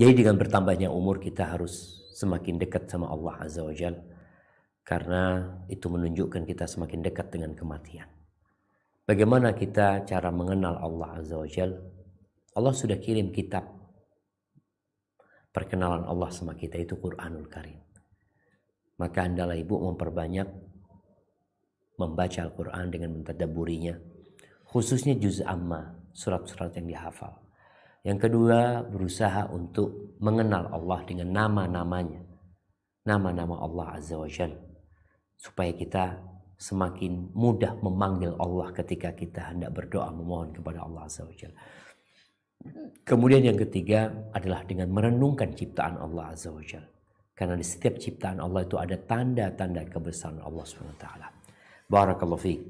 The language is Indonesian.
Jadi dengan bertambahnya umur kita harus semakin dekat sama Allah Azza wa Jal karena itu menunjukkan kita semakin dekat dengan kematian. Bagaimana kita cara mengenal Allah Azza wa Jal? Allah sudah kirim kitab perkenalan Allah sama kita itu Quranul Karim. Maka andalah ibu memperbanyak membaca Al-Quran dengan mentadaburinya. Khususnya juz amma, surat-surat yang dihafal yang kedua, berusaha untuk mengenal Allah dengan nama-namanya. Nama-nama Allah Azza wa Jal. Supaya kita semakin mudah memanggil Allah ketika kita hendak berdoa memohon kepada Allah Azza wa Jal. Kemudian yang ketiga adalah dengan merenungkan ciptaan Allah Azza wa Jal. Karena di setiap ciptaan Allah itu ada tanda-tanda kebesaran Allah SWT. Barakallahu fiqh.